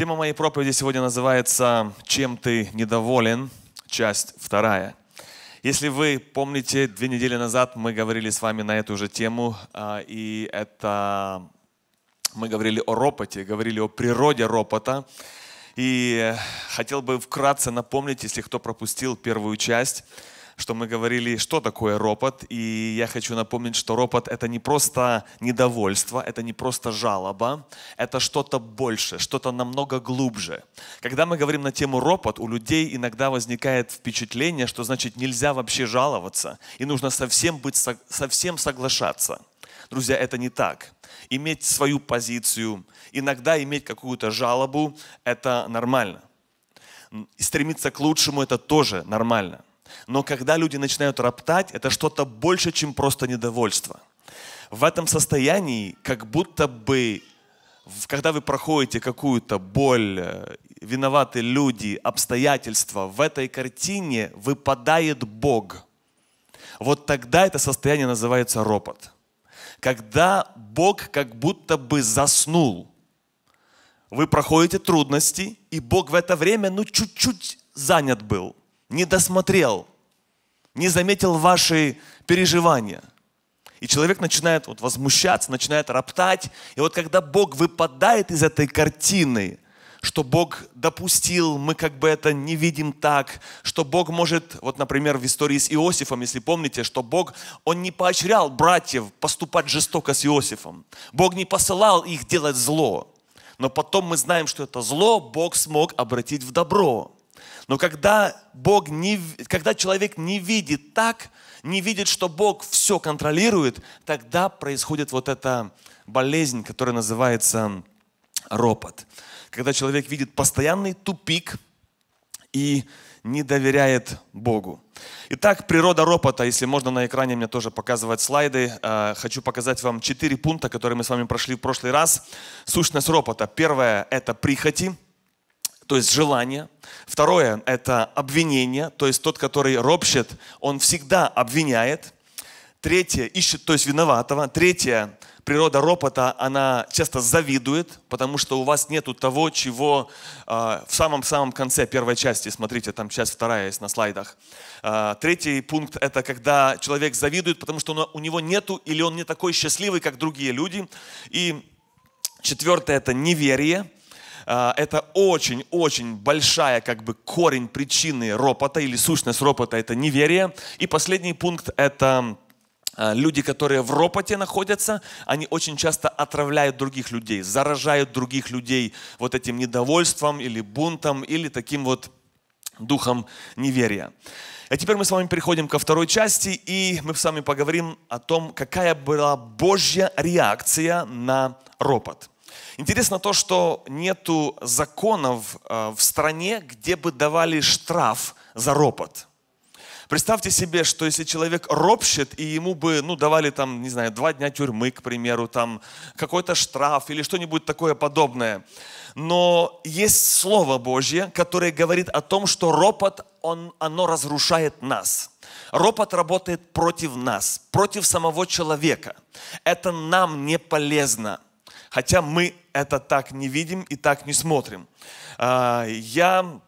Тема моей проповеди сегодня называется «Чем ты недоволен?» Часть вторая. Если вы помните, две недели назад мы говорили с вами на эту же тему, а, и это мы говорили о ропоте, говорили о природе ропота. И хотел бы вкратце напомнить, если кто пропустил первую часть, что мы говорили, что такое ропот. И я хочу напомнить, что ропот — это не просто недовольство, это не просто жалоба, это что-то больше, что-то намного глубже. Когда мы говорим на тему ропот, у людей иногда возникает впечатление, что значит нельзя вообще жаловаться, и нужно совсем, быть, совсем соглашаться. Друзья, это не так. Иметь свою позицию, иногда иметь какую-то жалобу — это нормально. И стремиться к лучшему — это тоже нормально. Но когда люди начинают роптать, это что-то больше, чем просто недовольство. В этом состоянии, как будто бы, когда вы проходите какую-то боль, э, виноваты люди, обстоятельства, в этой картине выпадает Бог. Вот тогда это состояние называется ропот. Когда Бог как будто бы заснул. Вы проходите трудности, и Бог в это время, ну, чуть-чуть занят был не досмотрел, не заметил ваши переживания. И человек начинает вот возмущаться, начинает роптать. И вот когда Бог выпадает из этой картины, что Бог допустил, мы как бы это не видим так, что Бог может, вот, например, в истории с Иосифом, если помните, что Бог, Он не поощрял братьев поступать жестоко с Иосифом. Бог не посылал их делать зло. Но потом мы знаем, что это зло Бог смог обратить в добро. Но когда, Бог не, когда человек не видит так, не видит, что Бог все контролирует, тогда происходит вот эта болезнь, которая называется ропот. Когда человек видит постоянный тупик и не доверяет Богу. Итак, природа ропота, если можно на экране мне тоже показывать слайды. Э, хочу показать вам четыре пункта, которые мы с вами прошли в прошлый раз. Сущность ропота. Первое – это прихоти то есть желание. Второе – это обвинение, то есть тот, который ропщет, он всегда обвиняет. Третье – ищет, то есть виноватого. Третье – природа ропота, она часто завидует, потому что у вас нету того, чего э, в самом-самом конце первой части, смотрите, там часть вторая есть на слайдах. Э, третий пункт – это когда человек завидует, потому что он, у него нету или он не такой счастливый, как другие люди. И четвертое – это неверие а, это очень-очень большая как бы корень причины ропота или сущность ропота – это неверие. И последний пункт – это а, Люди, которые в ропоте находятся, они очень часто отравляют других людей, заражают других людей вот этим недовольством или бунтом, или таким вот духом неверия. А теперь мы с вами переходим ко второй части, и мы с вами поговорим о том, какая была Божья реакция на ропот. Интересно то, что нету законов э, в стране, где бы давали штраф за ропот. Представьте себе, что если человек ропщет, и ему бы, ну, давали там, не знаю, два дня тюрьмы, к примеру, там какой-то штраф или что-нибудь такое подобное. Но есть Слово Божье, которое говорит о том, что ропот, он, оно разрушает нас. Ропот работает против нас, против самого человека. Это нам не полезно хотя мы это так не видим и так не смотрим. А, я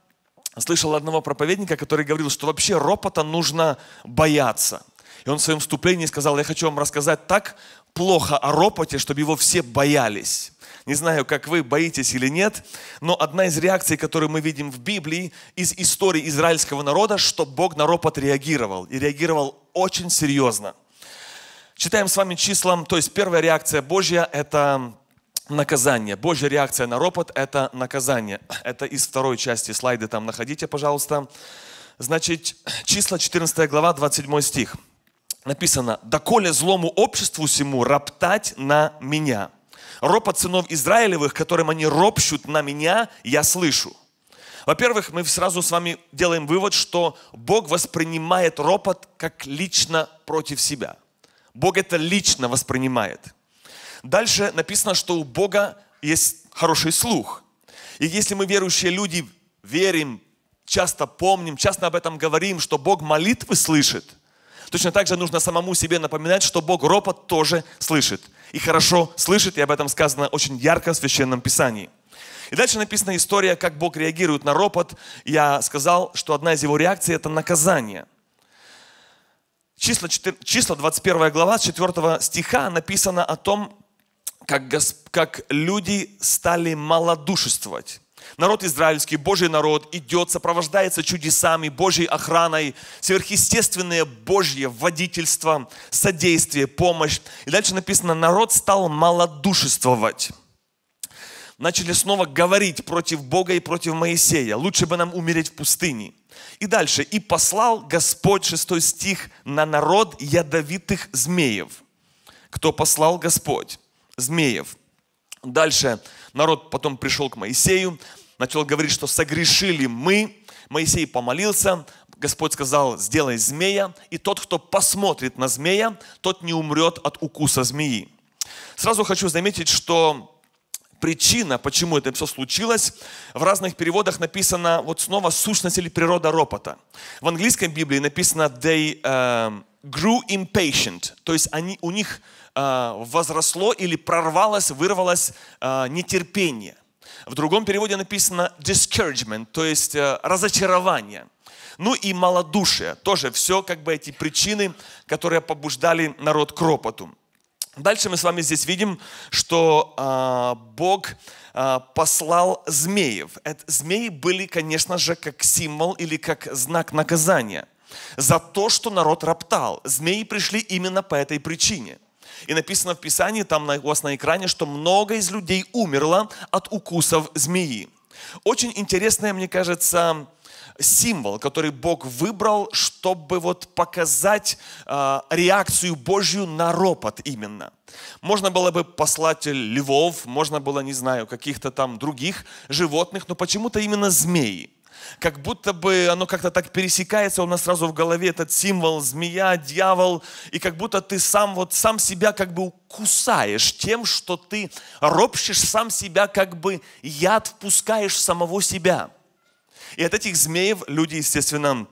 слышал одного проповедника, который говорил, что вообще ропота нужно бояться. И он в своем вступлении сказал, я хочу вам рассказать так плохо о ропоте, чтобы его все боялись. Не знаю, как вы, боитесь или нет, но одна из реакций, которую мы видим в Библии, из истории израильского народа, что Бог на ропот реагировал. И реагировал очень серьезно. Читаем с вами числом, то есть первая реакция Божья – это наказание. Божья реакция на ропот – это наказание. Это из второй части слайда, там находите, пожалуйста. Значит, числа 14 глава, 27 стих. Написано, «Доколе злому обществу всему роптать на меня». Ропот сынов Израилевых, которым они ропщут на меня, я слышу. Во-первых, мы сразу с вами делаем вывод, что Бог воспринимает ропот как лично против себя. Бог это лично воспринимает – Дальше написано, что у Бога есть хороший слух. И если мы верующие люди верим, часто помним, часто об этом говорим, что Бог молитвы слышит, точно так же нужно самому себе напоминать, что Бог ропот тоже слышит. И хорошо слышит, и об этом сказано очень ярко в Священном Писании. И дальше написана история, как Бог реагирует на ропот. Я сказал, что одна из его реакций – это наказание. Числа, 4, числа 21 глава, 4 стиха написано о том, как, Госп... как люди стали малодушествовать. Народ израильский, Божий народ идет, сопровождается чудесами, Божьей охраной, сверхъестественное Божье водительство, содействие, помощь. И дальше написано, народ стал малодушествовать. Начали снова говорить против Бога и против Моисея. Лучше бы нам умереть в пустыне. И дальше. И послал Господь, 6 стих, на народ ядовитых змеев. Кто послал Господь? змеев. Дальше народ потом пришел к Моисею, начал говорить, что согрешили мы. Моисей помолился, Господь сказал, сделай змея, и тот, кто посмотрит на змея, тот не умрет от укуса змеи. Сразу хочу заметить, что причина, почему это все случилось, в разных переводах написано вот снова сущность или природа ропота. В английской Библии написано they uh, grew impatient, то есть они, у них а, возросло или прорвалось, вырвалось а, нетерпение. В другом переводе написано discouragement, то есть а, разочарование. Ну и малодушие, тоже все как бы эти причины, которые побуждали народ к ропоту. Дальше мы с вами здесь видим, что Бог послал змеев. Это, змеи были, конечно же, как символ или как знак наказания за то, что народ роптал. Змеи пришли именно по этой причине. И написано в Писании, там у вас на экране, что много из людей умерло от укусов змеи. Очень интересная, мне кажется, символ, который Бог выбрал, чтобы вот показать э, реакцию Божью на ропот именно. Можно было бы послать львов, можно было, не знаю, каких-то там других животных, но почему-то именно змеи. Как будто бы оно как-то так пересекается, у нас сразу в голове этот символ змея, дьявол, и как будто ты сам вот сам себя как бы кусаешь тем, что ты ропщешь сам себя, как бы яд впускаешь самого себя. И от этих змеев люди, естественно,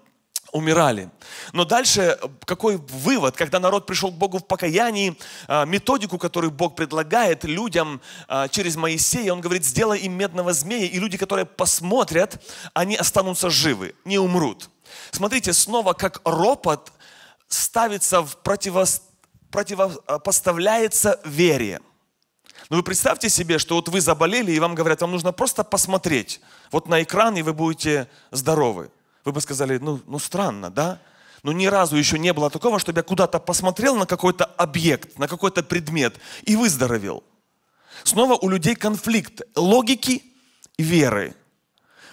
умирали. Но дальше э, какой вывод, когда народ пришел к Богу в покаянии, а, методику, которую Бог предлагает людям а, через Моисея, он говорит, сделай им медного змея, и люди, которые посмотрят, они останутся живы, не умрут. Смотрите, снова как ропот ставится в противо, противопоставляется а, вере. Но ну, вы представьте себе, что вот вы заболели, и вам говорят, вам нужно просто посмотреть вот на экран, и вы будете здоровы. Вы бы сказали, ну, ну странно, да? Но ну, ни разу еще не было такого, чтобы я куда-то посмотрел на какой-то объект, на какой-то предмет и выздоровел. Снова у людей конфликт логики и веры,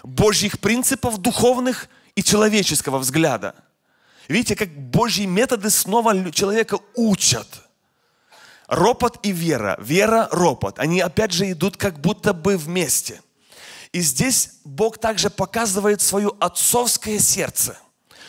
Божьих принципов духовных и человеческого взгляда. Видите, как Божьи методы снова человека учат. Ропот и вера, вера, ропот, они опять же идут как будто бы вместе – и здесь Бог также показывает свое отцовское сердце –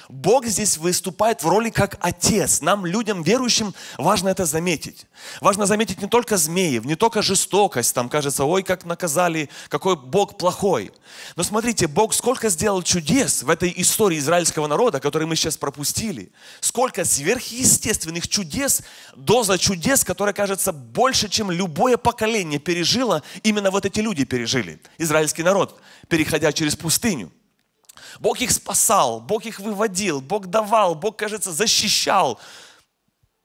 Бог здесь выступает в роли как отец. Нам, людям верующим, важно это заметить. Важно заметить не только змеев, не только жестокость. Там кажется, ой, как наказали, какой Бог плохой. Но смотрите, Бог сколько сделал чудес в этой истории израильского народа, который мы сейчас пропустили. Сколько сверхъестественных чудес, доза чудес, которая, кажется, больше, чем любое поколение пережило, именно вот эти люди пережили. Израильский народ, переходя через пустыню. Бог их спасал, Бог их выводил, Бог давал, Бог, кажется, защищал.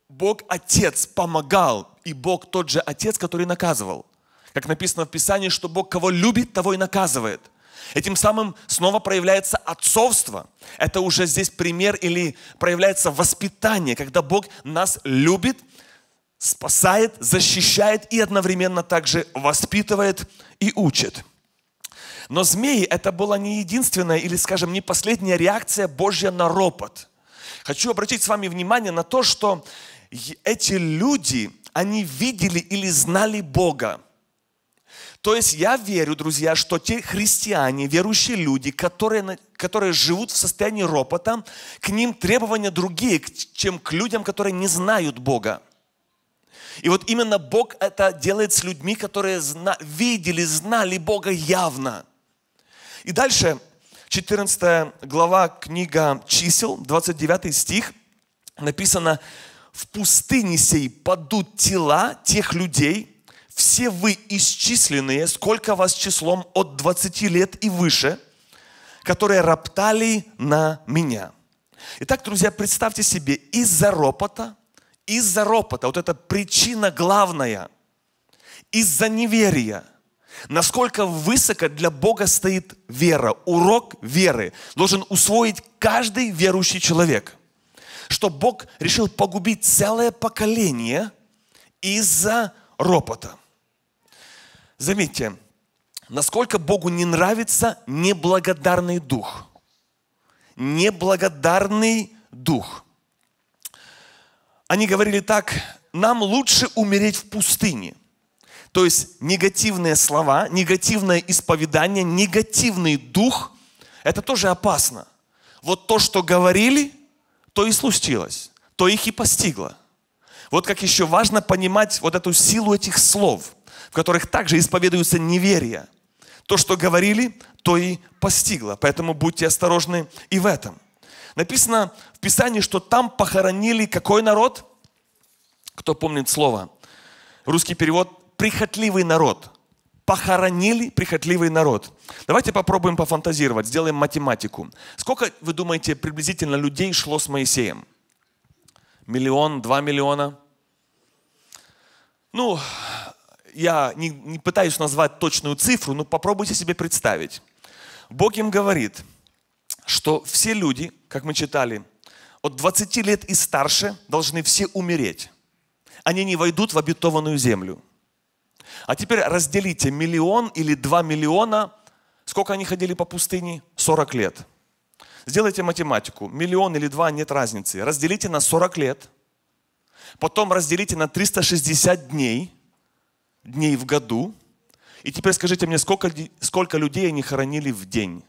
Бог Отец помогал, и Бог тот же Отец, который наказывал. Как написано в Писании, что Бог кого любит, того и наказывает. Этим самым снова проявляется отцовство. Это уже здесь пример или проявляется воспитание, когда Бог нас любит, спасает, защищает и одновременно также воспитывает и учит. Но змеи это была не единственная или, скажем, не последняя реакция Божья на ропот. Хочу обратить с вами внимание на то, что эти люди, они видели или знали Бога. То есть я верю, друзья, что те христиане, верующие люди, которые, которые живут в состоянии ропота, к ним требования другие, чем к людям, которые не знают Бога. И вот именно Бог это делает с людьми, которые зна- видели, знали Бога явно – и дальше 14 глава книга чисел, 29 стих, написано, «В пустыне сей падут тела тех людей, все вы исчисленные, сколько вас числом от 20 лет и выше, которые роптали на меня». Итак, друзья, представьте себе, из-за ропота, из-за ропота, вот это причина главная, из-за неверия – Насколько высоко для Бога стоит вера, урок веры должен усвоить каждый верующий человек. Что Бог решил погубить целое поколение из-за ропота. Заметьте, насколько Богу не нравится неблагодарный дух. Неблагодарный дух. Они говорили так, нам лучше умереть в пустыне – то есть негативные слова, негативное исповедание, негативный дух – это тоже опасно. Вот то, что говорили, то и случилось, то их и постигло. Вот как еще важно понимать вот эту силу этих слов, в которых также исповедуется неверие. То, что говорили, то и постигло. Поэтому будьте осторожны и в этом. Написано в Писании, что там похоронили какой народ? Кто помнит слово? Русский перевод прихотливый народ. Похоронили прихотливый народ. Давайте попробуем пофантазировать, сделаем математику. Сколько, вы думаете, приблизительно людей шло с Моисеем? Миллион, два миллиона? Ну, я не, не пытаюсь назвать точную цифру, но попробуйте себе представить. Бог им говорит, что все люди, как мы читали, от 20 лет и старше должны все умереть. Они не войдут в обетованную землю. А теперь разделите миллион или два миллиона. Сколько они ходили по пустыне? 40 лет. Сделайте математику. Миллион или два, нет разницы. Разделите на 40 лет. Потом разделите на 360 дней, дней в году. И теперь скажите мне, сколько, сколько людей они хоронили в день?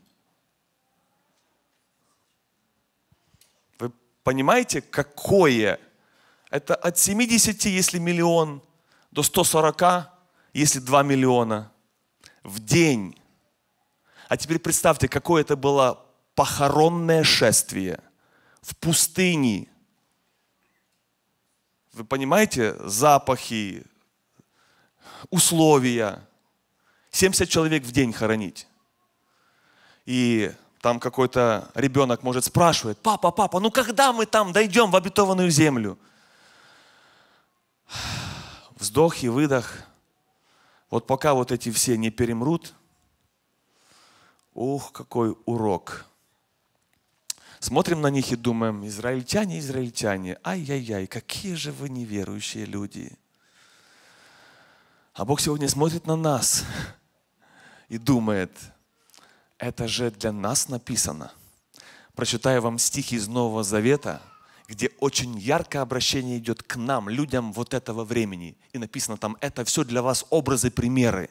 Вы понимаете, какое? Это от 70, если миллион, до 140 если 2 миллиона в день. А теперь представьте, какое это было похоронное шествие в пустыне. Вы понимаете, запахи, условия. 70 человек в день хоронить. И там какой-то ребенок может спрашивает, папа, папа, ну когда мы там дойдем в обетованную землю? Вздох и выдох – вот пока вот эти все не перемрут, ух, какой урок. Смотрим на них и думаем, израильтяне, израильтяне, ай-яй-яй, какие же вы неверующие люди. А Бог сегодня смотрит на нас и думает, это же для нас написано. Прочитаю вам стихи из Нового Завета – где очень яркое обращение идет к нам, людям вот этого времени. И написано там, это все для вас образы, примеры.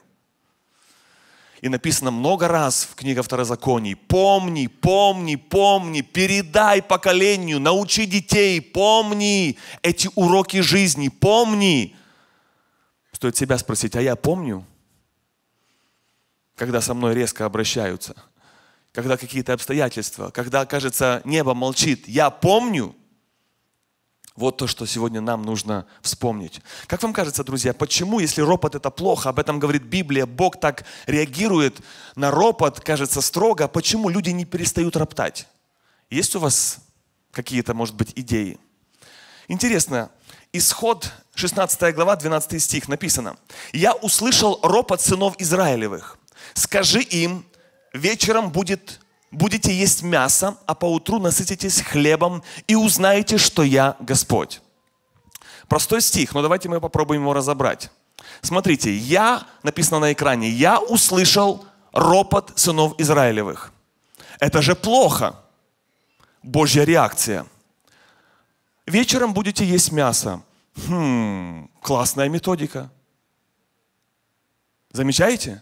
И написано много раз в книге Второзаконий, помни, помни, помни, передай поколению, научи детей, помни эти уроки жизни, помни. Стоит себя спросить, а я помню, когда со мной резко обращаются, когда какие-то обстоятельства, когда, кажется, небо молчит, я помню – вот то, что сегодня нам нужно вспомнить. Как вам кажется, друзья, почему, если ропот это плохо, об этом говорит Библия, Бог так реагирует на ропот, кажется строго, почему люди не перестают роптать? Есть у вас какие-то, может быть, идеи? Интересно, исход 16 глава, 12 стих написано. «Я услышал ропот сынов Израилевых. Скажи им, вечером будет будете есть мясо, а поутру насытитесь хлебом и узнаете, что я Господь. Простой стих, но давайте мы попробуем его разобрать. Смотрите, я, написано на экране, я услышал ропот сынов Израилевых. Это же плохо. Божья реакция. Вечером будете есть мясо. Хм, классная методика. Замечаете?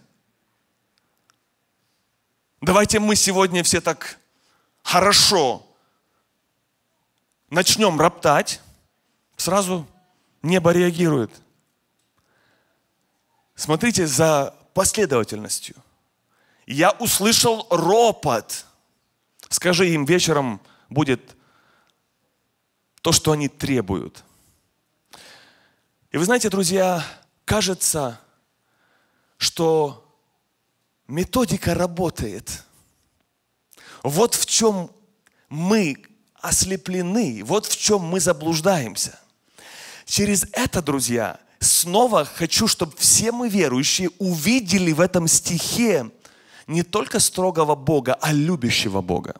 Давайте мы сегодня все так хорошо начнем роптать, сразу небо реагирует. Смотрите за последовательностью. Я услышал ропот. Скажи им, вечером будет то, что они требуют. И вы знаете, друзья, кажется, что Методика работает. Вот в чем мы ослеплены, вот в чем мы заблуждаемся. Через это, друзья, снова хочу, чтобы все мы верующие увидели в этом стихе не только строгого Бога, а любящего Бога.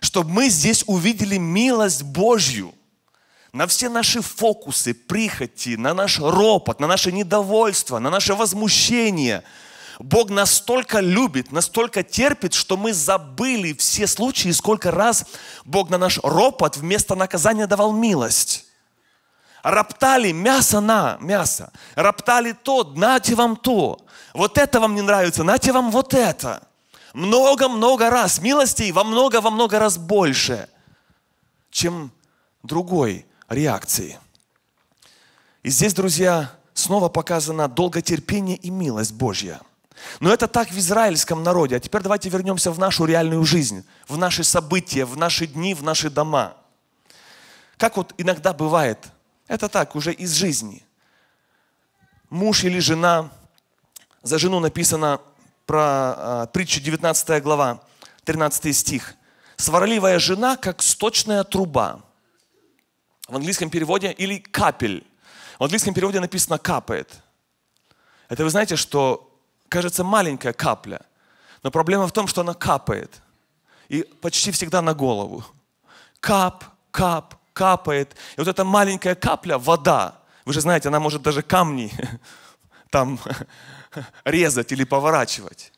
Чтобы мы здесь увидели милость Божью на все наши фокусы, прихоти, на наш ропот, на наше недовольство, на наше возмущение – Бог настолько любит, настолько терпит, что мы забыли все случаи, сколько раз Бог на наш ропот вместо наказания давал милость. Роптали мясо на мясо, роптали то, нате вам то, вот это вам не нравится, нате вам вот это. Много-много раз, милостей во много-во много раз больше, чем другой реакции. И здесь, друзья, снова показано долготерпение и милость Божья – но это так в израильском народе. А теперь давайте вернемся в нашу реальную жизнь, в наши события, в наши дни, в наши дома. Как вот иногда бывает, это так, уже из жизни. Муж или жена, за жену написано про э, притчу 19 глава, 13 стих. «Сварливая жена, как сточная труба». В английском переводе или «капель». В английском переводе написано «капает». Это вы знаете, что кажется, маленькая капля. Но проблема в том, что она капает. И почти всегда на голову. Кап, кап, капает. И вот эта маленькая капля, вода, вы же знаете, она может даже камни там резать или поворачивать.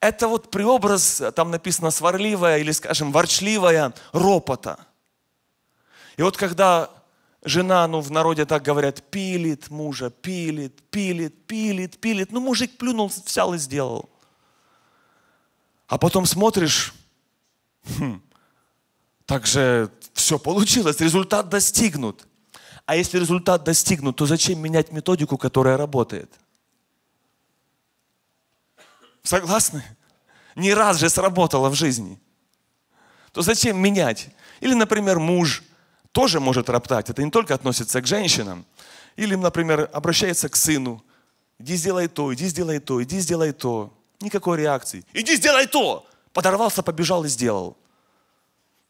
Это вот преобраз, там написано сварливая или, скажем, ворчливая ропота. И вот когда Жена, ну в народе так говорят, пилит мужа, пилит, пилит, пилит, пилит. Ну мужик плюнул, взял и сделал. А потом смотришь, хм, так же все получилось, результат достигнут. А если результат достигнут, то зачем менять методику, которая работает? Согласны? Не раз же сработало в жизни. То зачем менять? Или, например, муж – тоже может роптать. Это не только относится к женщинам. Или, например, обращается к сыну. Иди сделай то, иди сделай то, иди сделай то. Никакой реакции. Иди сделай то! Подорвался, побежал и сделал.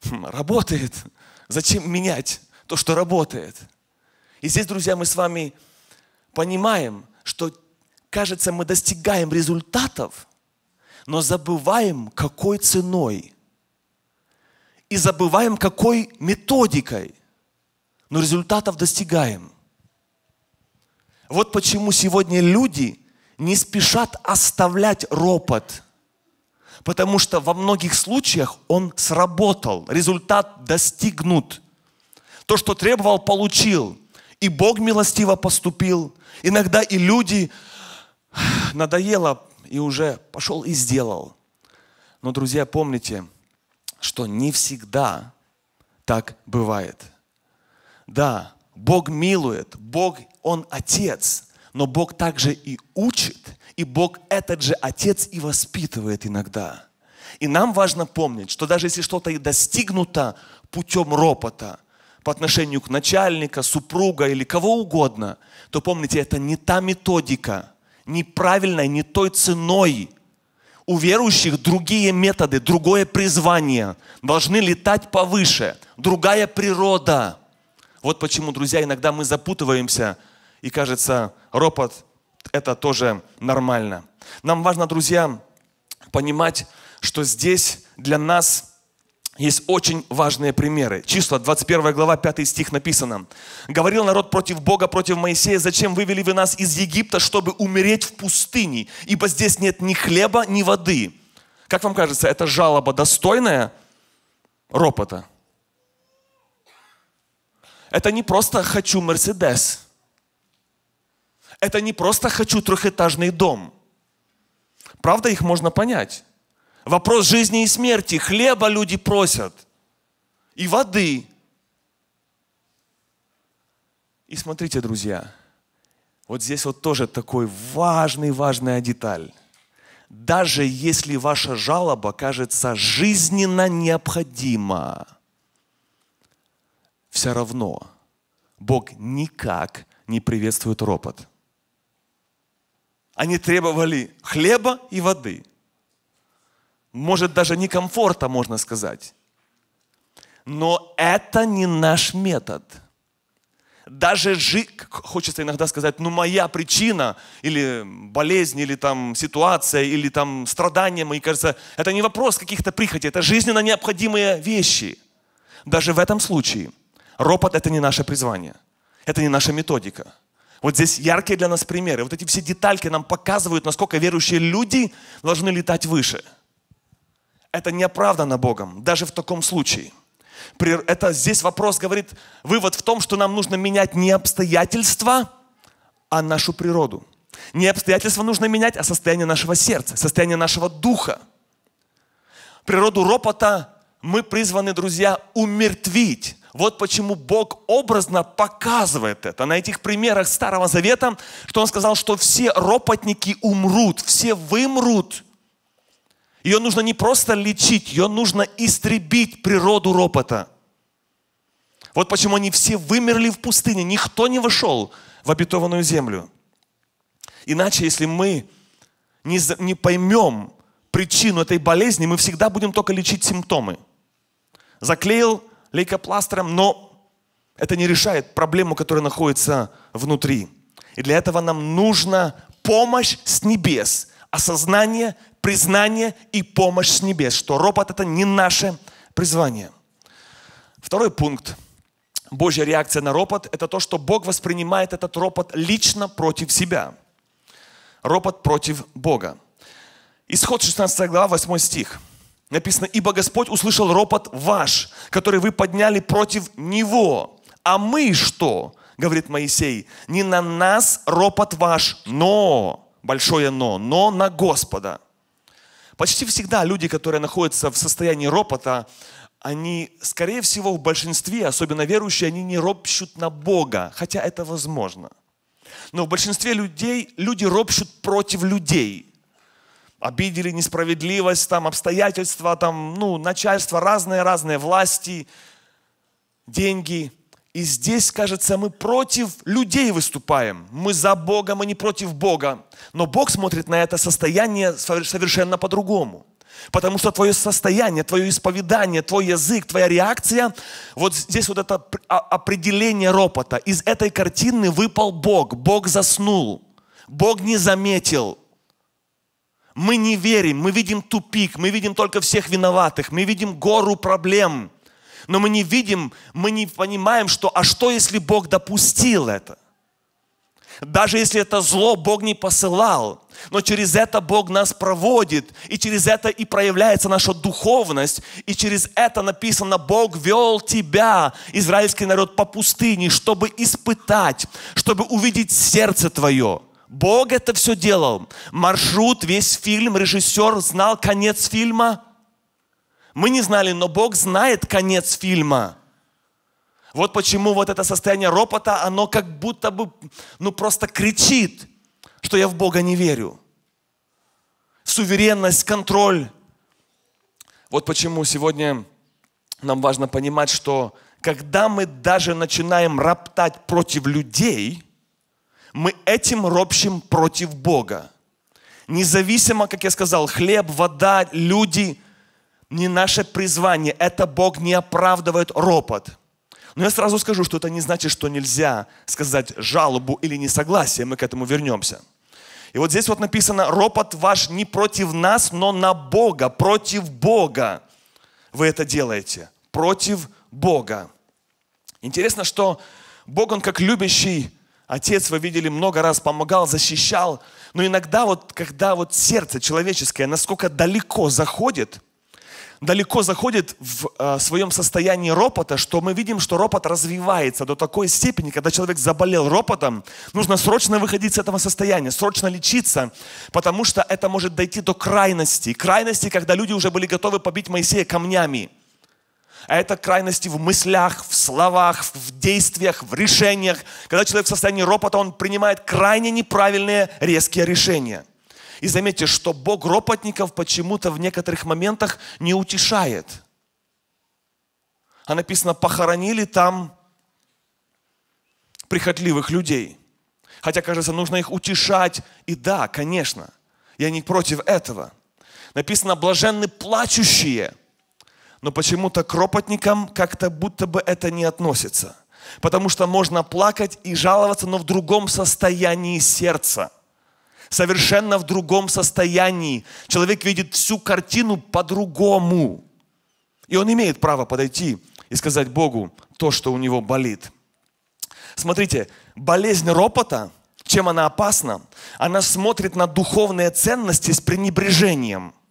Хм, работает. Зачем менять то, что работает? И здесь, друзья, мы с вами понимаем, что, кажется, мы достигаем результатов, но забываем, какой ценой – и забываем, какой методикой, но результатов достигаем. Вот почему сегодня люди не спешат оставлять ропот, потому что во многих случаях он сработал, результат достигнут. То, что требовал, получил. И Бог милостиво поступил. Иногда и люди надоело и уже пошел и сделал. Но, друзья, помните – что не всегда так бывает. Да, Бог милует, Бог, Он Отец, но Бог также и учит, и Бог этот же Отец и воспитывает иногда. И нам важно помнить, что даже если что-то и достигнуто путем ропота по отношению к начальнику, супруга или кого угодно, то помните, это не та методика, неправильная, не той ценой, у верующих другие методы, другое призвание. Должны летать повыше, другая природа. Вот почему, друзья, иногда мы запутываемся, и кажется, ропот – это тоже нормально. Нам важно, друзья, понимать, что здесь для нас есть очень важные примеры. Числа, 21 глава, 5 стих написано. «Говорил народ против Бога, против Моисея, зачем вывели вы нас из Египта, чтобы умереть в пустыне, ибо здесь нет ни хлеба, ни воды». Как вам кажется, это жалоба достойная ропота? Это не просто «хочу Мерседес». Это не просто «хочу трехэтажный дом». Правда, их можно понять. Вопрос жизни и смерти. Хлеба люди просят. И воды. И смотрите, друзья, вот здесь вот тоже такой важный, важная деталь. Даже если ваша жалоба кажется жизненно необходима, все равно Бог никак не приветствует ропот. Они требовали хлеба и воды – может даже не комфорта, можно сказать. Но это не наш метод. Даже жить, хочется иногда сказать, ну моя причина, или болезнь, или там ситуация, или там страдания, мне кажется, это не вопрос каких-то прихотей, это жизненно необходимые вещи. Даже в этом случае ропот – это не наше призвание, это не наша методика. Вот здесь яркие для нас примеры. Вот эти все детальки нам показывают, насколько верующие люди должны летать выше – это не оправдано Богом, даже в таком случае. Это здесь вопрос говорит, вывод в том, что нам нужно менять не обстоятельства, а нашу природу. Не обстоятельства нужно менять, а состояние нашего сердца, состояние нашего духа. Природу ропота мы призваны, друзья, умертвить. Вот почему Бог образно показывает это. На этих примерах Старого Завета, что Он сказал, что все ропотники умрут, все вымрут – ее нужно не просто лечить, ее нужно истребить природу ропота. Вот почему они все вымерли в пустыне, никто не вошел в обетованную землю. Иначе, если мы не, не поймем причину этой болезни, мы всегда будем только лечить симптомы. Заклеил лейкопластером, но это не решает проблему, которая находится внутри. И для этого нам нужна помощь с небес, осознание, признание и помощь с небес, что ропот – это не наше призвание. Второй пункт. Божья реакция на ропот – это то, что Бог воспринимает этот ропот лично против себя. Ропот против Бога. Исход 16 глава, 8 стих. Написано, «Ибо Господь услышал ропот ваш, который вы подняли против Него. А мы что?» говорит Моисей, не на нас ропот ваш, но большое но, но на Господа. Почти всегда люди, которые находятся в состоянии ропота, они, скорее всего, в большинстве, особенно верующие, они не ропщут на Бога, хотя это возможно. Но в большинстве людей люди ропщут против людей. Обидели несправедливость, там, обстоятельства, там, ну, начальство, разные-разные власти, деньги – и здесь, кажется, мы против людей выступаем. Мы за Бога, мы не против Бога. Но Бог смотрит на это состояние совершенно по-другому. Потому что твое состояние, твое исповедание, твой язык, твоя реакция, вот здесь вот это а, определение ропота. Из этой картины выпал Бог. Бог заснул. Бог не заметил. Мы не верим, мы видим тупик, мы видим только всех виноватых, мы видим гору проблем – но мы не видим, мы не понимаем, что, а что, если Бог допустил это? Даже если это зло Бог не посылал, но через это Бог нас проводит, и через это и проявляется наша духовность, и через это написано, Бог вел тебя, израильский народ, по пустыне, чтобы испытать, чтобы увидеть сердце твое. Бог это все делал. Маршрут, весь фильм, режиссер знал конец фильма – мы не знали, но Бог знает конец фильма. Вот почему вот это состояние ропота, оно как будто бы, ну просто кричит, что я в Бога не верю. Суверенность, контроль. Вот почему сегодня нам важно понимать, что когда мы даже начинаем роптать против людей, мы этим ропщим против Бога. Независимо, как я сказал, хлеб, вода, люди – не наше призвание. Это Бог не оправдывает ропот. Но я сразу скажу, что это не значит, что нельзя сказать жалобу или несогласие. Мы к этому вернемся. И вот здесь вот написано, ропот ваш не против нас, но на Бога, против Бога вы это делаете. Против Бога. Интересно, что Бог, Он как любящий Отец, вы видели, много раз помогал, защищал. Но иногда вот, когда вот сердце человеческое насколько далеко заходит – далеко заходит в э, своем состоянии ропота, что мы видим, что ропот развивается до такой степени, когда человек заболел ропотом, нужно срочно выходить с этого состояния, срочно лечиться, потому что это может дойти до крайности. Крайности, когда люди уже были готовы побить Моисея камнями. А это крайности в мыслях, в словах, в действиях, в решениях. Когда человек в состоянии ропота, он принимает крайне неправильные резкие решения – и заметьте, что Бог ропотников почему-то в некоторых моментах не утешает. А написано, похоронили там прихотливых людей. Хотя, кажется, нужно их утешать. И да, конечно, я не против этого. Написано, блаженны плачущие. Но почему-то к ропотникам как-то будто бы это не относится. Потому что можно плакать и жаловаться, но в другом состоянии сердца – совершенно в другом состоянии. Человек видит всю картину по-другому. И он имеет право подойти и сказать Богу то, что у него болит. Смотрите, болезнь ропота, чем она опасна? Она смотрит на духовные ценности с пренебрежением –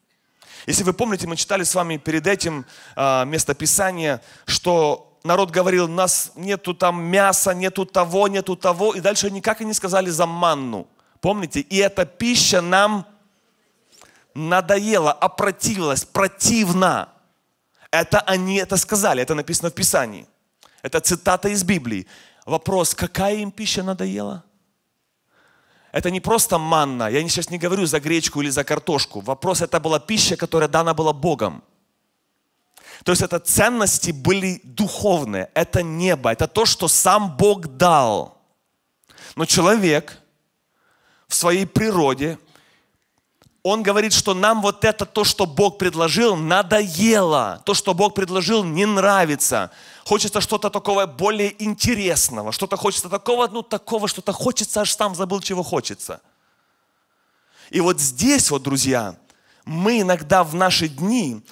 если вы помните, мы читали с вами перед этим э, местописание, что народ говорил, у нас нету там мяса, нету того, нету того, и дальше никак и не сказали за манну. Помните? И эта пища нам надоела, опротивилась, противна. Это они это сказали, это написано в Писании. Это цитата из Библии. Вопрос, какая им пища надоела? Это не просто манна, я сейчас не говорю за гречку или за картошку. Вопрос, это была пища, которая дана была Богом. То есть это ценности были духовные, это небо, это то, что сам Бог дал. Но человек – в своей природе, он говорит, что нам вот это, то, что Бог предложил, надоело. То, что Бог предложил, не нравится. Хочется что-то такого более интересного. Что-то хочется такого, ну такого, что-то хочется, аж сам забыл, чего хочется. И вот здесь вот, друзья, мы иногда в наши дни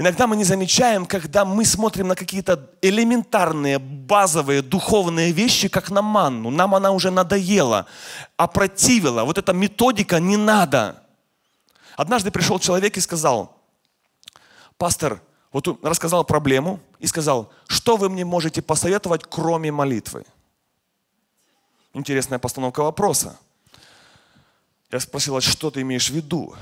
Иногда мы не замечаем, когда мы смотрим на какие-то элементарные, базовые, духовные вещи, как на манну. Нам она уже надоела, опротивила. Вот эта методика не надо. Однажды пришел человек и сказал, пастор, вот он рассказал проблему и сказал, что вы мне можете посоветовать, кроме молитвы? Интересная постановка вопроса. Я спросил, а что ты имеешь в виду?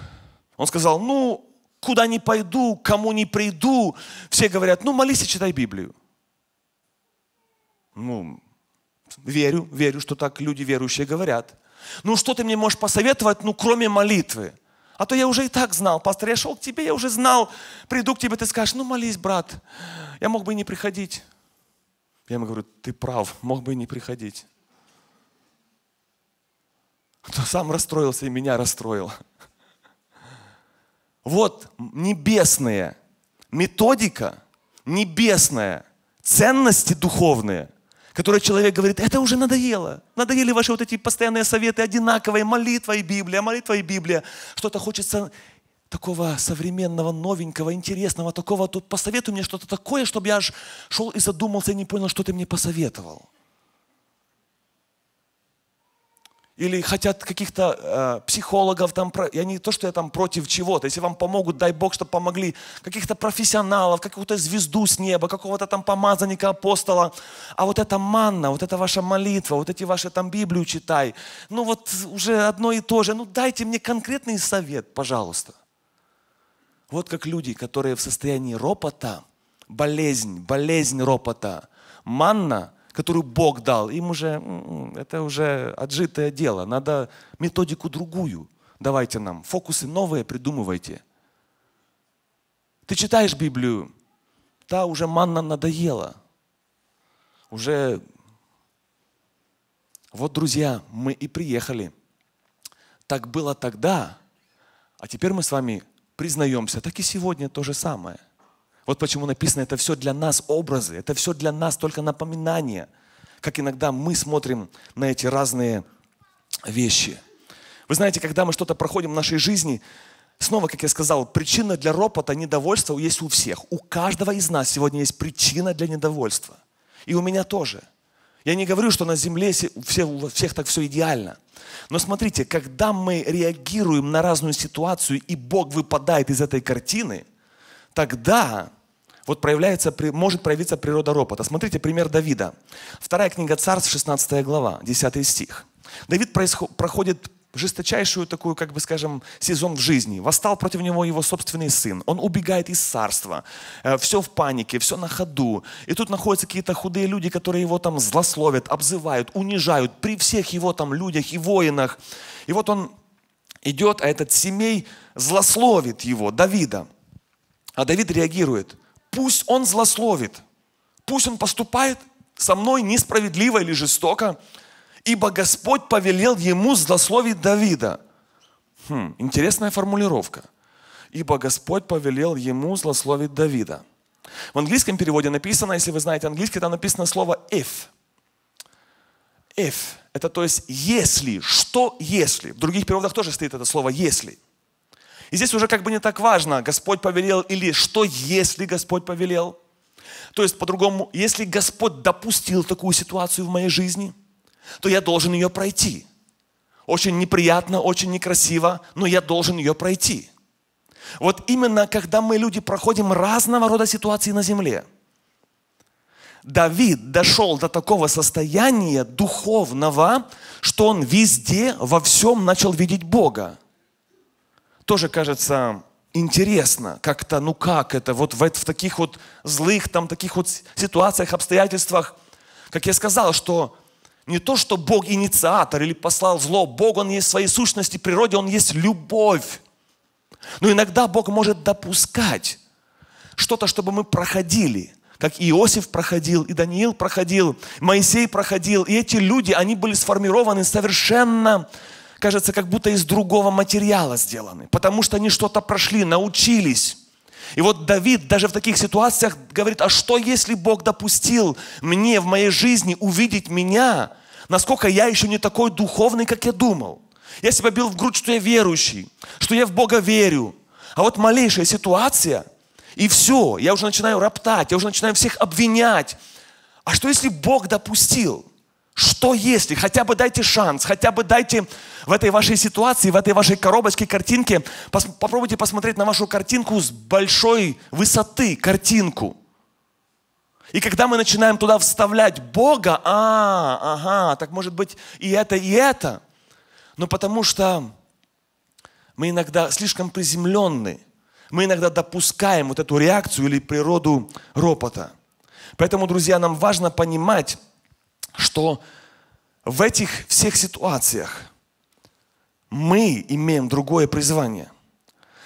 Он сказал, ну, куда не пойду, кому не приду, все говорят, ну молись и читай Библию. Ну, верю, верю, что так люди верующие говорят. Ну что ты мне можешь посоветовать, ну кроме молитвы? А то я уже и так знал, пастор, я шел к тебе, я уже знал, приду к тебе, ты скажешь, ну молись, брат, я мог бы и не приходить. Я ему говорю, ты прав, мог бы и не приходить. Кто а сам расстроился и меня расстроил. Вот небесная методика, небесная ценности духовные, которые человек говорит, это уже надоело. Надоели ваши вот эти постоянные советы одинаковые, молитва и Библия, молитва и Библия. Что-то хочется такого современного, новенького, интересного, такого, тут посоветуй мне что-то такое, чтобы я аж шел и задумался и не понял, что ты мне посоветовал. или хотят каких-то э, психологов, там, про, я не то, что я там против чего-то, если вам помогут, дай Бог, чтобы помогли, каких-то профессионалов, какую-то звезду с неба, какого-то там помазанника, апостола, а вот это манна, вот это ваша молитва, вот эти ваши там Библию читай, ну вот уже одно и то же, ну дайте мне конкретный совет, пожалуйста. Вот как люди, которые в состоянии ропота, болезнь, болезнь ропота, манна – которую Бог дал, им уже, это уже отжитое дело, надо методику другую. Давайте нам, фокусы новые придумывайте. Ты читаешь Библию, та уже манна надоела. Уже вот, друзья, мы и приехали. Так было тогда, а теперь мы с вами признаемся, так и сегодня то же самое. Вот почему написано, это все для нас образы, это все для нас только напоминание. Как иногда мы смотрим на эти разные вещи. Вы знаете, когда мы что-то проходим в нашей жизни, снова, как я сказал, причина для ропота, недовольства есть у всех. У каждого из нас сегодня есть причина для недовольства. И у меня тоже. Я не говорю, что на земле все, у всех так все идеально. Но смотрите, когда мы реагируем на разную ситуацию, и Бог выпадает из этой картины, тогда вот проявляется, может проявиться природа ропота. Смотрите пример Давида. Вторая книга Царств, 16 глава, 10 стих. Давид происход, проходит жесточайшую такую, как бы скажем, сезон в жизни. Восстал против него его собственный сын. Он убегает из царства. Э, все в панике, все на ходу. И тут находятся какие-то худые люди, которые его там злословят, обзывают, унижают при всех его там людях и воинах. И вот он идет, а этот семей злословит его, Давида. А Давид реагирует – пусть он злословит, пусть он поступает со мной несправедливо или жестоко, ибо Господь повелел ему злословить Давида. Хм, интересная формулировка. Ибо Господь повелел ему злословить Давида. В английском переводе написано, если вы знаете английский, там написано слово if. If. Это то есть если, что если. В других переводах тоже стоит это слово если. И здесь уже как бы не так важно, Господь повелел или что, если Господь повелел. То есть по-другому, если Господь допустил такую ситуацию в моей жизни, то я должен ее пройти. Очень неприятно, очень некрасиво, но я должен ее пройти. Вот именно когда мы, люди, проходим разного рода ситуации на земле, Давид дошел до такого состояния духовного, что он везде, во всем начал видеть Бога тоже кажется интересно как-то, ну как это, вот в, в таких вот злых, там, таких вот ситуациях, обстоятельствах, как я сказал, что не то, что Бог инициатор или послал зло, Бог, Он есть в своей сущности, природе, Он есть любовь. Но иногда Бог может допускать что-то, чтобы мы проходили, как Иосиф проходил, и Даниил проходил, Моисей проходил, и эти люди, они были сформированы совершенно кажется, как будто из другого материала сделаны, потому что они что-то прошли, научились. И вот Давид даже в таких ситуациях говорит, а что если Бог допустил мне в моей жизни увидеть меня, насколько я еще не такой духовный, как я думал? Я себя бил в грудь, что я верующий, что я в Бога верю. А вот малейшая ситуация, и все, я уже начинаю роптать, я уже начинаю всех обвинять. А что если Бог допустил? Что если? Хотя бы дайте шанс, хотя бы дайте в этой вашей ситуации, в этой вашей коробочке, картинке, пос, попробуйте посмотреть на вашу картинку с большой высоты, картинку. И когда мы начинаем туда вставлять Бога, а, ага, так может быть и это, и это. Но потому что мы иногда слишком приземленны, мы иногда допускаем вот эту реакцию или природу ропота. Поэтому, друзья, нам важно понимать, что в этих всех ситуациях мы имеем другое призвание.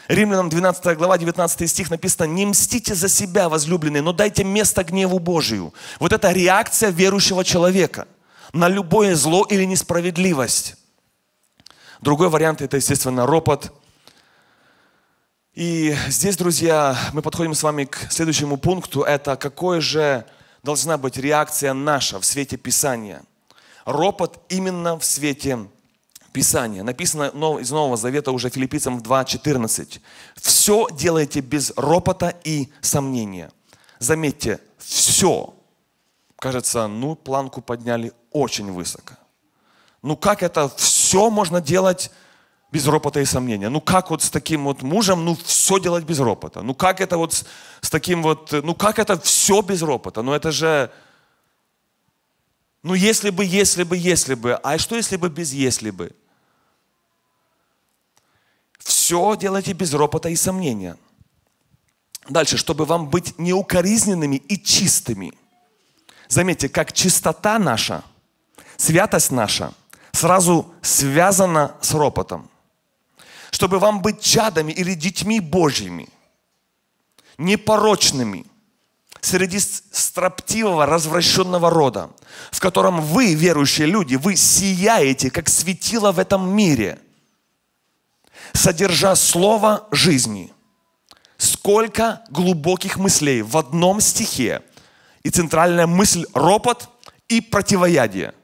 Римлянам 12 глава, 19 стих написано, «Не мстите за себя, возлюбленные, но дайте место гневу Божию». Вот это реакция верующего человека на любое зло или несправедливость. Другой вариант – это, естественно, ропот. И здесь, друзья, мы подходим с вами к следующему пункту. Это какое же должна быть реакция наша в свете Писания. Ропот именно в свете Писания. Написано из Нового Завета уже филиппийцам 2.14. «Все делайте без ропота и сомнения». Заметьте, все. Кажется, ну, планку подняли очень высоко. Ну, как это все можно делать без ропота и сомнения. Ну как вот с таким вот мужем, ну все делать без ропота? Ну как это вот с, с таким вот, ну как это все без ропота? Ну это же, ну если бы, если бы, если бы, а что если бы без если бы? Все делайте без ропота и сомнения. Дальше, чтобы вам быть неукоризненными и чистыми. Заметьте, как чистота наша, святость наша сразу связана с ропотом чтобы вам быть чадами или детьми Божьими, непорочными, среди строптивого, развращенного рода, в котором вы, верующие люди, вы сияете, как светило в этом мире, содержа слово жизни. Сколько глубоких мыслей в одном стихе. И центральная мысль – ропот и противоядие.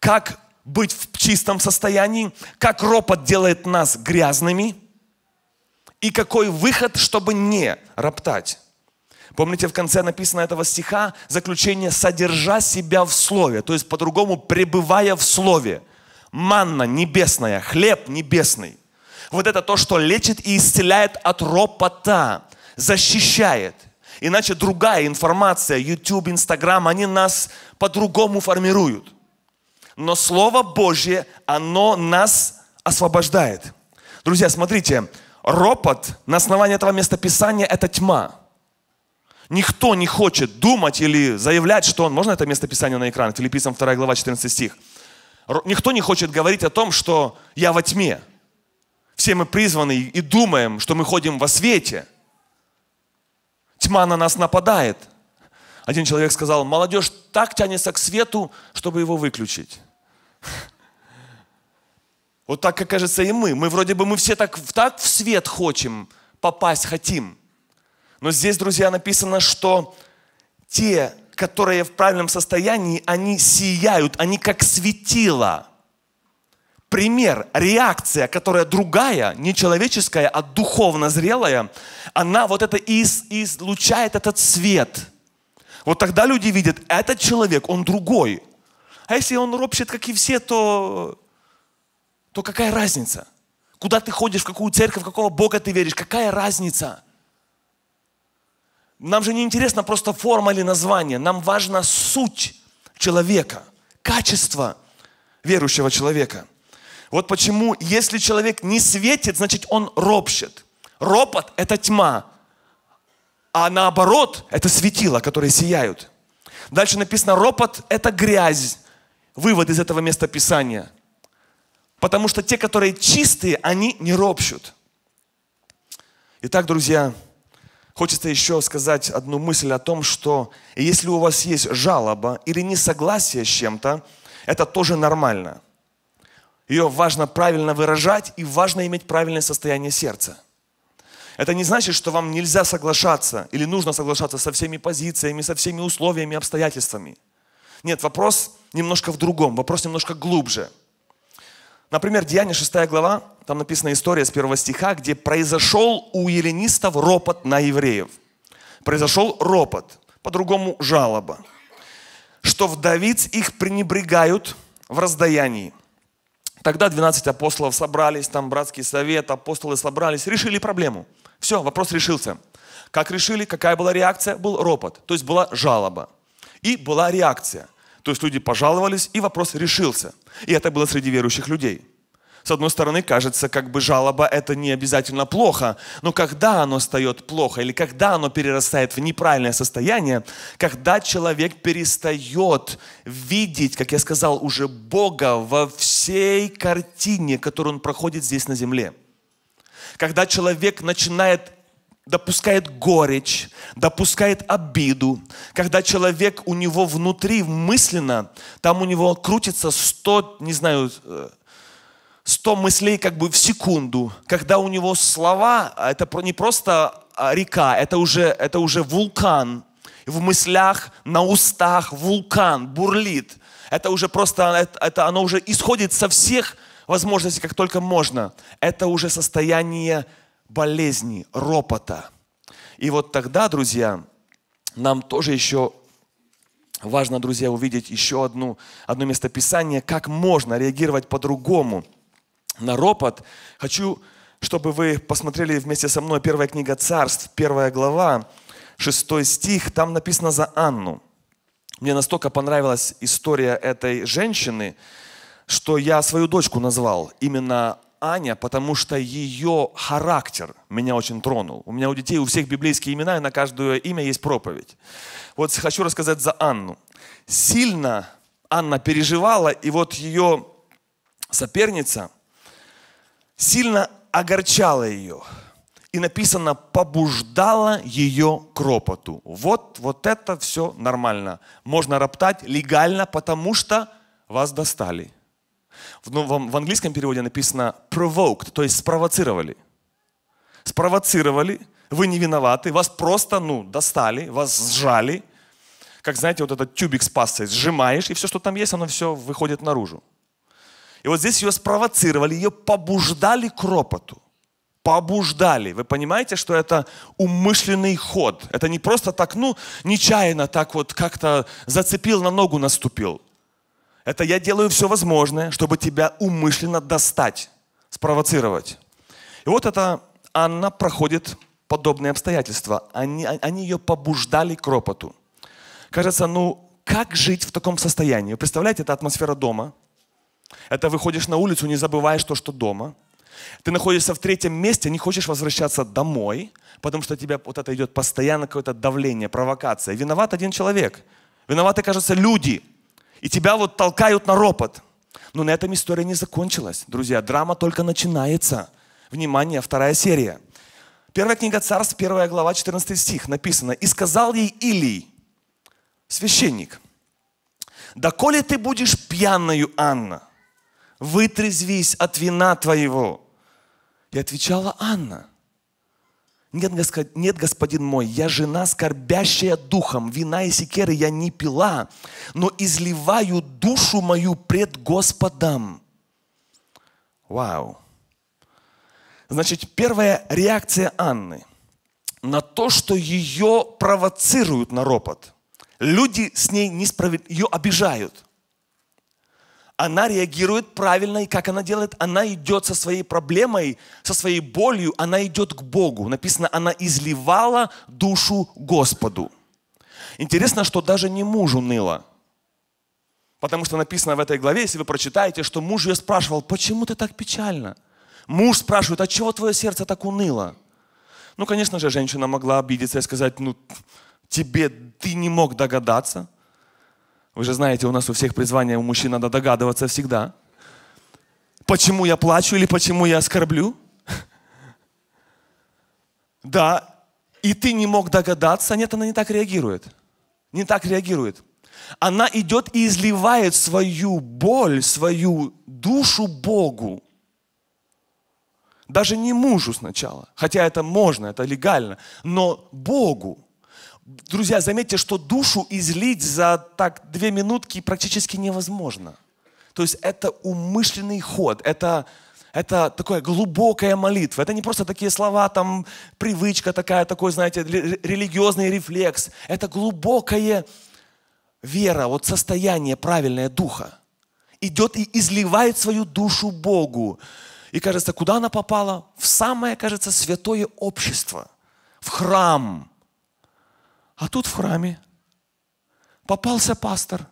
Как быть в чистом состоянии, как ропот делает нас грязными и какой выход, чтобы не роптать. Помните, в конце написано этого стиха заключение «содержа себя в слове», то есть по-другому «пребывая в слове». Манна небесная, хлеб небесный. Вот это то, что лечит и исцеляет от ропота, защищает. Иначе другая информация, YouTube, Instagram, они нас по-другому формируют. Но Слово Божье, оно нас освобождает. Друзья, смотрите, ропот на основании этого местописания – это тьма. Никто не хочет думать или заявлять, что он... Можно это местописание на экран? Филиппийцам 2 глава 14 стих. Никто не хочет говорить о том, что я во тьме. Все мы призваны и думаем, что мы ходим во свете. Тьма на нас нападает – один человек сказал, молодежь так тянется к свету, чтобы его выключить. Вот так, как кажется, и мы. Мы вроде бы, мы все так, так в свет хотим попасть хотим. Но здесь, друзья, написано, что те, которые в правильном состоянии, они сияют, они как светило. Пример, реакция, которая другая, не человеческая, а духовно зрелая, она вот это из излучает этот свет – вот тогда люди видят, этот человек, он другой. А если он ропщет, как и все, то, то какая разница? Куда ты ходишь, в какую церковь, в какого Бога ты веришь? Какая разница? Нам же не интересна просто форма или название. Нам важна суть человека, качество верующего человека. Вот почему, если человек не светит, значит он ропщет. Ропот – это тьма а наоборот, это светила, которые сияют. Дальше написано, ропот – это грязь. Вывод из этого места Писания. Потому что те, которые чистые, они не ропщут. Итак, друзья, хочется еще сказать одну мысль о том, что если у вас есть жалоба или несогласие с чем-то, это тоже нормально. Ее важно правильно выражать и важно иметь правильное состояние сердца. Это не значит, что вам нельзя соглашаться или нужно соглашаться со всеми позициями, со всеми условиями, обстоятельствами. Нет, вопрос немножко в другом, вопрос немножко глубже. Например, Деяние 6 глава, там написана история с первого стиха, где произошел у еленистов ропот на евреев. Произошел ропот, по-другому жалоба, что вдовиц их пренебрегают в раздаянии. Тогда 12 апостолов собрались, там братский совет, апостолы собрались, решили проблему – все, вопрос решился. Как решили, какая была реакция? Был ропот, то есть была жалоба. И была реакция. То есть люди пожаловались, и вопрос решился. И это было среди верующих людей. С одной стороны, кажется, как бы жалоба это не обязательно плохо, но когда оно встает плохо или когда оно перерастает в неправильное состояние, когда человек перестает видеть, как я сказал, уже Бога во всей картине, которую он проходит здесь на земле – когда человек начинает допускает горечь, допускает обиду, когда человек у него внутри мысленно, там у него крутится сто не знаю, э, сто мыслей как бы в секунду, когда у него слова, а это не просто а, река, это уже, это уже вулкан, в мыслях, на устах вулкан бурлит. Это уже просто, это, это оно уже исходит со всех возможности, как только можно. Это уже состояние болезни, ропота. И вот тогда, друзья, нам тоже еще важно, друзья, увидеть еще одну, одно местописание, как можно реагировать по-другому на ропот. Хочу, чтобы вы посмотрели вместе со мной первая книга Царств, первая глава, шестой стих, там написано за Анну. Мне настолько понравилась история этой женщины – что я свою дочку назвал именно Аня, потому что ее характер меня очень тронул. У меня у детей у всех библейские имена, и на каждое имя есть проповедь. Вот хочу рассказать за Анну. Сильно Анна переживала, и вот ее соперница сильно огорчала ее. И написано, побуждала ее к ропоту. Вот, вот это все нормально. Можно роптать легально, потому что вас достали. В, новом, ну, в английском переводе написано provoked, то есть спровоцировали. Спровоцировали, вы не виноваты, вас просто, ну, достали, вас сжали. Как, знаете, вот этот тюбик с пастой сжимаешь, и все, что там есть, оно все выходит наружу. И вот здесь ее спровоцировали, ее побуждали к ропоту. Побуждали. Вы понимаете, что это умышленный ход. Это не просто так, ну, нечаянно так вот как-то зацепил, на ногу наступил. Это я делаю все возможное, чтобы тебя умышленно достать, спровоцировать. И вот эта Анна проходит подобные обстоятельства. Они, а, они ее побуждали к ропоту. Кажется, ну как жить в таком состоянии? Вы представляете, это атмосфера дома. Это выходишь на улицу, не забываешь то, что дома. Ты находишься в третьем месте, не хочешь возвращаться домой, потому что у тебя вот это идет постоянно какое-то давление, провокация. Виноват один человек. Виноваты, кажется, люди – и тебя вот толкают на ропот. Но на этом история не закончилась. Друзья, драма только начинается. Внимание, вторая серия. Первая книга Царств, первая глава, 14 стих написано. «И сказал ей Илий, священник, да коли ты будешь пьяною, Анна, вытрезвись от вина твоего». И отвечала Анна – нет, господин, нет, господин мой, я жена, скорбящая духом, вина и секеры я не пила, но изливаю душу мою пред Господом. Вау. Значит, первая реакция Анны на то, что ее провоцируют на ропот. Люди с ней несправедливо, ее обижают она реагирует правильно, и как она делает? Она идет со своей проблемой, со своей болью, она идет к Богу. Написано, она изливала душу Господу. Интересно, что даже не мужу ныло. Потому что написано в этой главе, если вы прочитаете, что муж ее спрашивал, почему ты так печально? Муж спрашивает, а чего твое сердце так уныло? Ну, конечно же, женщина могла обидеться и сказать, ну, тебе ты не мог догадаться. Вы же знаете, у нас у всех призвание, у мужчин надо догадываться всегда. Почему я плачу или почему я оскорблю? Да, и ты не мог догадаться. Нет, она не так реагирует. Не так реагирует. Она идет и изливает свою боль, свою душу Богу. Даже не мужу сначала, хотя это можно, это легально, но Богу. Друзья, заметьте, что душу излить за так две минутки практически невозможно. То есть это умышленный ход, это, это такая глубокая молитва. Это не просто такие слова, там, привычка такая, такой, знаете, религиозный рефлекс. Это глубокая вера, вот состояние правильное духа. Идет и изливает свою душу Богу. И кажется, куда она попала? В самое, кажется, святое общество, в храм – а тут в храме попался пастор,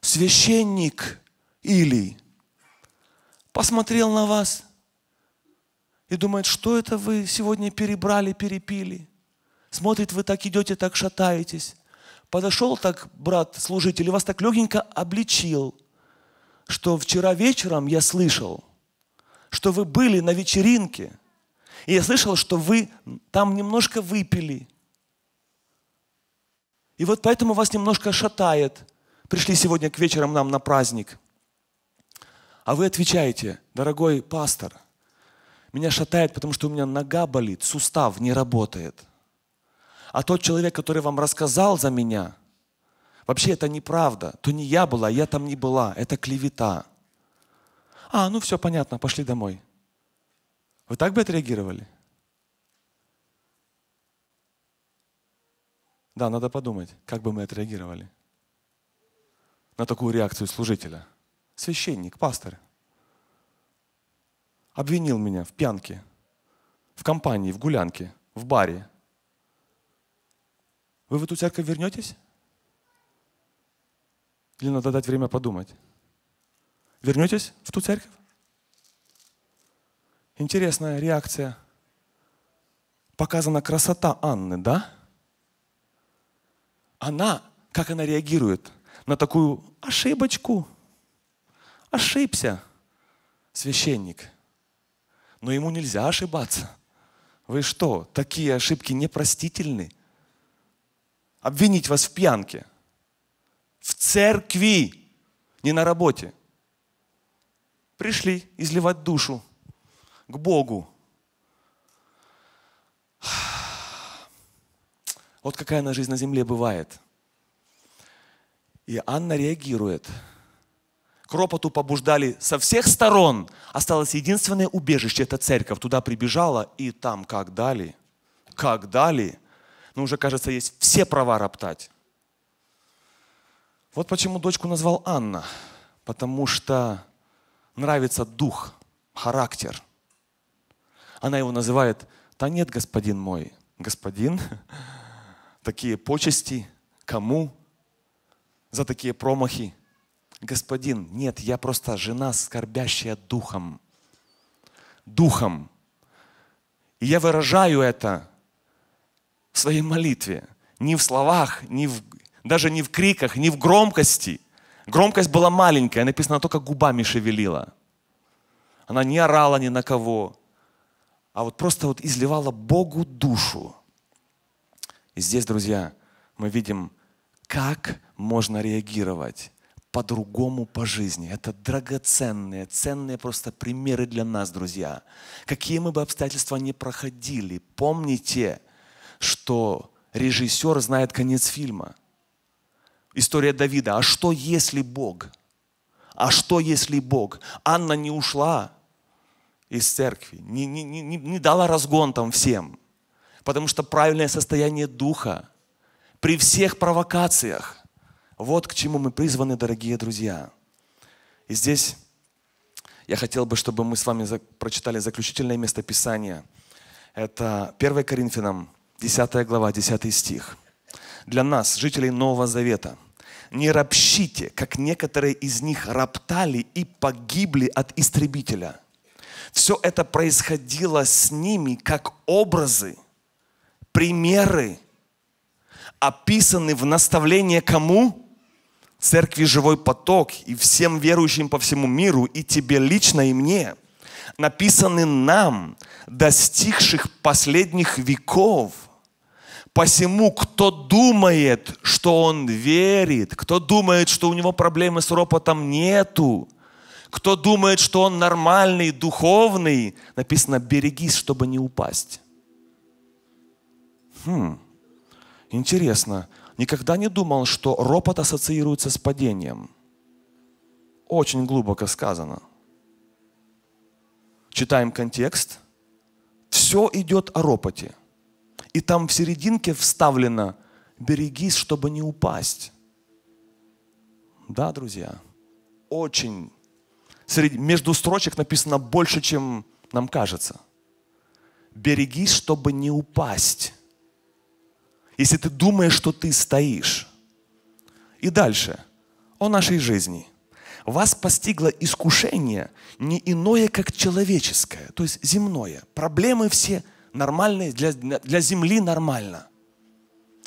священник Илий. Посмотрел на вас и думает, что это вы сегодня перебрали, перепили. Смотрит, вы так идете, так шатаетесь. Подошел так брат-служитель и вас так легенько обличил, что вчера вечером я слышал, что вы были на вечеринке, и я слышал, что вы там немножко выпили – и вот поэтому вас немножко шатает. Пришли сегодня к вечерам нам на праздник. А вы отвечаете, дорогой пастор, меня шатает, потому что у меня нога болит, сустав не работает. А тот человек, который вам рассказал за меня, вообще это неправда. То не я была, я там не была. Это клевета. А, ну все понятно, пошли домой. Вы так бы отреагировали? Да, надо подумать, как бы мы отреагировали на такую реакцию служителя. Священник, пастор, обвинил меня в пьянке, в компании, в гулянке, в баре. Вы в эту церковь вернетесь? Или надо дать время подумать? Вернетесь в ту церковь? Интересная реакция. Показана красота Анны, да? Да она, как она реагирует на такую ошибочку. Ошибся священник. Но ему нельзя ошибаться. Вы что, такие ошибки непростительны? Обвинить вас в пьянке. В церкви, не на работе. Пришли изливать душу к Богу. Вот какая она жизнь на земле бывает. И Анна реагирует. Кропоту побуждали со всех сторон. Осталось единственное убежище, это церковь. Туда прибежала, и там как дали, как дали. Но ну, уже, кажется, есть все права роптать. Вот почему дочку назвал Анна. Потому что нравится дух, характер. Она его называет «Да нет, господин мой, господин, такие почести? Кому? За такие промахи? Господин, нет, я просто жена, скорбящая духом. Духом. И я выражаю это в своей молитве. Не в словах, не в, даже не в криках, не в громкости. Громкость была маленькая, написано, она только губами шевелила. Она не орала ни на кого, а вот просто вот изливала Богу душу. И здесь, друзья, мы видим, как можно реагировать по-другому по жизни. Это драгоценные, ценные просто примеры для нас, друзья. Какие мы бы обстоятельства не проходили, помните, что режиссер знает конец фильма. История Давида. А что если Бог? А что если Бог? Анна не ушла из церкви, не, не, не, не дала разгон там всем – Потому что правильное состояние духа при всех провокациях, вот к чему мы призваны, дорогие друзья. И здесь я хотел бы, чтобы мы с вами прочитали заключительное местописание. Это 1 Коринфянам, 10 глава, 10 стих. Для нас, жителей Нового Завета, не ропщите, как некоторые из них роптали и погибли от истребителя. Все это происходило с ними как образы – примеры описаны в наставлении кому? Церкви «Живой поток» и всем верующим по всему миру, и тебе лично, и мне, написаны нам, достигших последних веков. Посему, кто думает, что он верит, кто думает, что у него проблемы с ропотом нету, кто думает, что он нормальный, духовный, написано, берегись, чтобы не упасть. Хм, интересно. Никогда не думал, что ропот ассоциируется с падением. Очень глубоко сказано. Читаем контекст. Все идет о ропоте. И там в серединке вставлено «берегись, чтобы не упасть». Да, друзья, очень. между строчек написано больше, чем нам кажется. «Берегись, чтобы не упасть» если ты думаешь, что ты стоишь. И дальше. О нашей жизни. Вас постигло искушение не иное, как человеческое, то есть земное. Проблемы все нормальные, для, для земли нормально.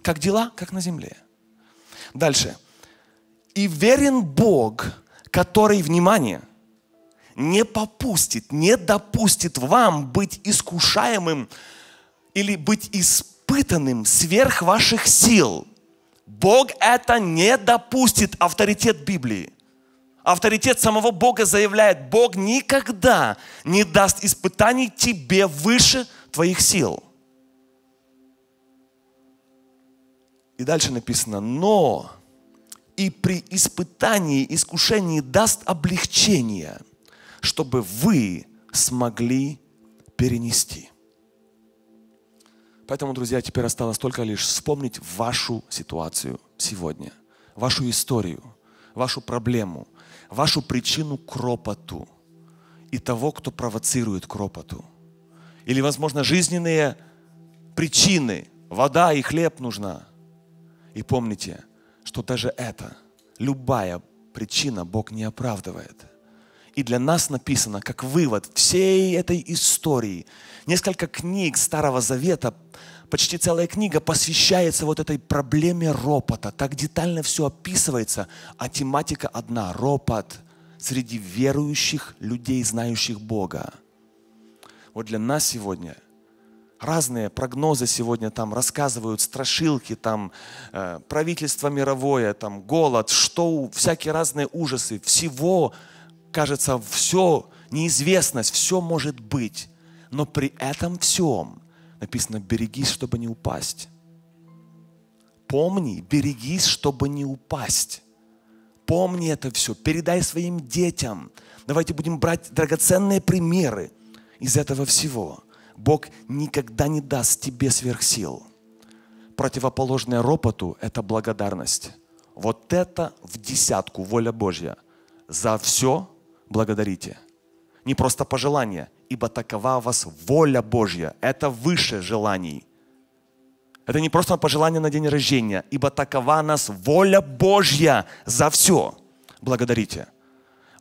Как дела, как на земле. Дальше. И верен Бог, который, внимание, не попустит, не допустит вам быть искушаемым или быть испытанным испытанным сверх ваших сил. Бог это не допустит, авторитет Библии. Авторитет самого Бога заявляет, Бог никогда не даст испытаний тебе выше твоих сил. И дальше написано, но и при испытании, искушении даст облегчение, чтобы вы смогли перенести. Поэтому, друзья, теперь осталось только лишь вспомнить вашу ситуацию сегодня, вашу историю, вашу проблему, вашу причину кропоту и того, кто провоцирует кропоту. Или, возможно, жизненные причины. Вода и хлеб нужна. И помните, что даже это, любая причина Бог не оправдывает – и для нас написано, как вывод всей этой истории, несколько книг Старого Завета, почти целая книга посвящается вот этой проблеме ропота. Так детально все описывается, а тематика одна – ропот среди верующих людей, знающих Бога. Вот для нас сегодня – разные прогнозы сегодня там рассказывают, страшилки, там э, правительство мировое, там голод, что всякие разные ужасы. Всего кажется, все, неизвестность, все может быть. Но при этом всем написано, берегись, чтобы не упасть. Помни, берегись, чтобы не упасть. Помни это все, передай своим детям. Давайте будем брать драгоценные примеры из этого всего. Бог никогда не даст тебе сверхсил. Противоположное ропоту – это благодарность. Вот это в десятку воля Божья. За все благодарите. Не просто пожелание, ибо такова у вас воля Божья. Это выше желаний. Это не просто пожелание на день рождения, ибо такова нас воля Божья за все. Благодарите.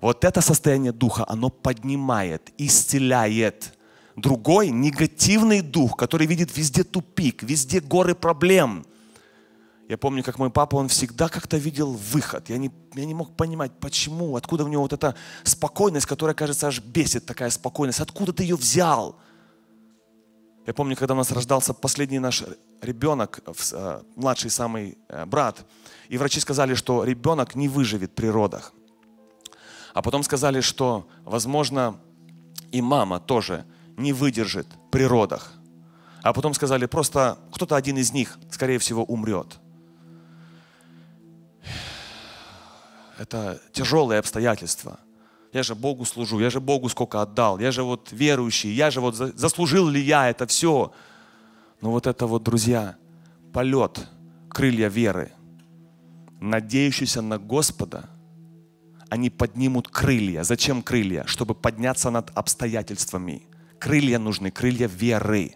Вот это состояние духа, оно поднимает, исцеляет. Другой негативный дух, который видит везде тупик, везде горы проблем – я помню, как мой папа, он всегда как-то видел выход. Я не, я не мог понимать, почему, откуда у него вот эта спокойность, которая, кажется, аж бесит, такая спокойность. Откуда ты ее взял? Я помню, когда у нас рождался последний наш ребенок, э, младший самый э, брат, и врачи сказали, что ребенок не выживет при родах. А потом сказали, что, возможно, и мама тоже не выдержит при родах. А потом сказали, просто кто-то один из них, скорее всего, умрет. это тяжелые обстоятельства. Я же Богу служу, я же Богу сколько отдал, я же вот верующий, я же вот заслужил ли я это все. Но вот это вот, друзья, полет, крылья веры, надеющиеся на Господа, они поднимут крылья. Зачем крылья? Чтобы подняться над обстоятельствами. Крылья нужны, крылья веры,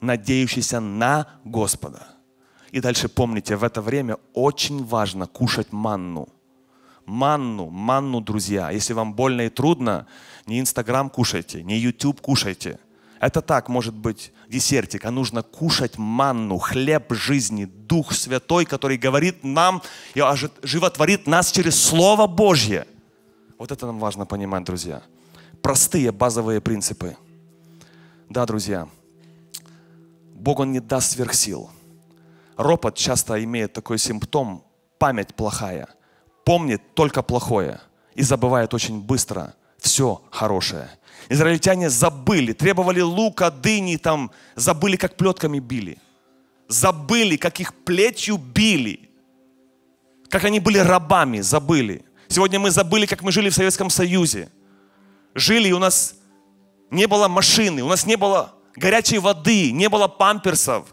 надеющиеся на Господа. И дальше помните, в это время очень важно кушать манну – манну, манну, друзья. Если вам больно и трудно, не Инстаграм кушайте, не Ютуб кушайте. Это так, может быть, десертик, а нужно кушать манну, хлеб жизни, Дух Святой, который говорит нам и животворит нас через Слово Божье. Вот это нам важно понимать, друзья. Простые базовые принципы. Да, друзья, Бог, Он не даст сверхсил. Ропот часто имеет такой симптом, память плохая – помнит только плохое и забывает очень быстро все хорошее. Израильтяне забыли, требовали лука, дыни, там, забыли, как плетками били. Забыли, как их плетью били. Как они были рабами, забыли. Сегодня мы забыли, как мы жили в Советском Союзе. Жили, и у нас не было машины, у нас не было горячей воды, не было памперсов.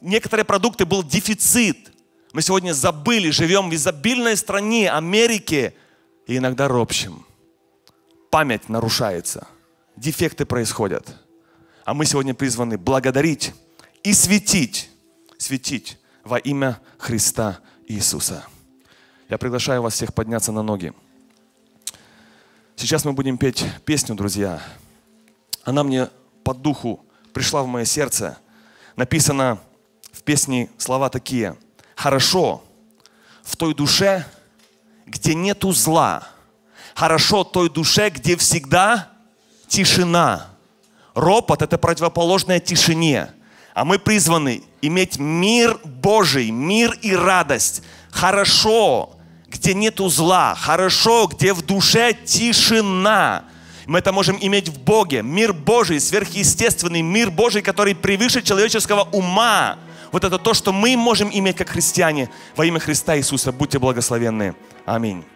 Некоторые продукты был дефицит. Мы сегодня забыли, живем в изобильной стране Америки и иногда ропщим. Память нарушается, дефекты происходят. А мы сегодня призваны благодарить и светить, светить во имя Христа Иисуса. Я приглашаю вас всех подняться на ноги. Сейчас мы будем петь песню, друзья. Она мне по духу пришла в мое сердце. Написано в песне слова такие – Хорошо в той душе, где нету зла. Хорошо той душе, где всегда тишина. Ропот – это противоположное тишине. А мы призваны иметь мир Божий, мир и радость. Хорошо, где нету зла. Хорошо, где в душе тишина. Мы это можем иметь в Боге. Мир Божий, сверхъестественный мир Божий, который превыше человеческого ума. Вот это то, что мы можем иметь как христиане во имя Христа Иисуса. Будьте благословенны. Аминь.